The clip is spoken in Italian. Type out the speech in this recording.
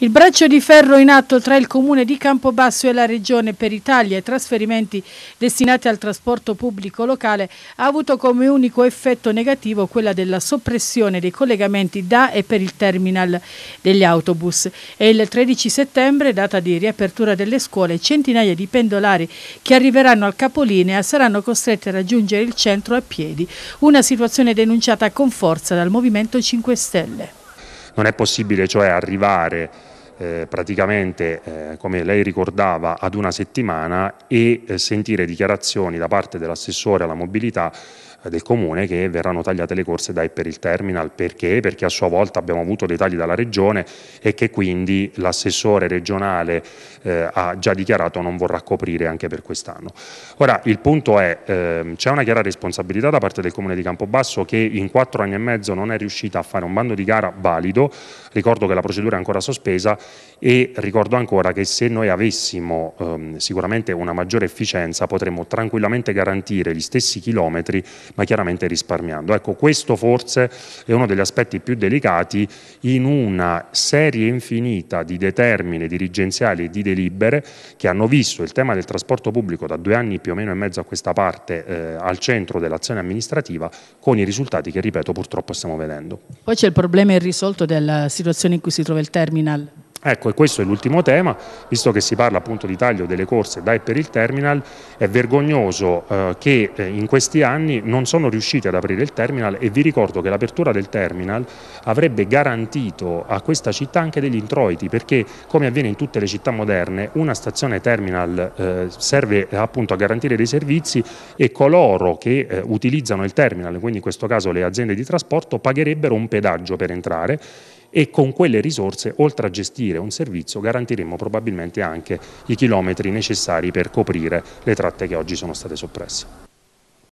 Il braccio di ferro in atto tra il comune di Campobasso e la regione per Italia e trasferimenti destinati al trasporto pubblico locale ha avuto come unico effetto negativo quella della soppressione dei collegamenti da e per il terminal degli autobus e il 13 settembre, data di riapertura delle scuole, centinaia di pendolari che arriveranno al capolinea saranno costretti a raggiungere il centro a piedi, una situazione denunciata con forza dal Movimento 5 Stelle non è possibile cioè arrivare eh, praticamente, eh, come lei ricordava, ad una settimana e eh, sentire dichiarazioni da parte dell'assessore alla mobilità eh, del comune che verranno tagliate le corse da e per il terminal perché? Perché a sua volta abbiamo avuto dei tagli dalla regione e che quindi l'assessore regionale eh, ha già dichiarato non vorrà coprire anche per quest'anno. Ora il punto è eh, c'è una chiara responsabilità da parte del comune di Campobasso che in quattro anni e mezzo non è riuscita a fare un bando di gara valido, ricordo che la procedura è ancora sospesa e ricordo ancora che se noi avessimo ehm, sicuramente una maggiore efficienza potremmo tranquillamente garantire gli stessi chilometri ma chiaramente risparmiando. Ecco, questo forse è uno degli aspetti più delicati in una serie infinita di determine dirigenziali e di delibere che hanno visto il tema del trasporto pubblico da due anni più o meno e mezzo a questa parte eh, al centro dell'azione amministrativa con i risultati che, ripeto, purtroppo stiamo vedendo. Poi c'è il problema irrisolto della situazione in cui si trova il terminal. Ecco, e questo è l'ultimo tema, visto che si parla appunto di taglio delle corse da e per il terminal, è vergognoso eh, che eh, in questi anni non sono riusciti ad aprire il terminal e vi ricordo che l'apertura del terminal avrebbe garantito a questa città anche degli introiti, perché come avviene in tutte le città moderne, una stazione terminal eh, serve appunto a garantire dei servizi e coloro che eh, utilizzano il terminal, quindi in questo caso le aziende di trasporto, pagherebbero un pedaggio per entrare e con quelle risorse, oltre a gestire un servizio, garantiremo probabilmente anche i chilometri necessari per coprire le tratte che oggi sono state soppresse.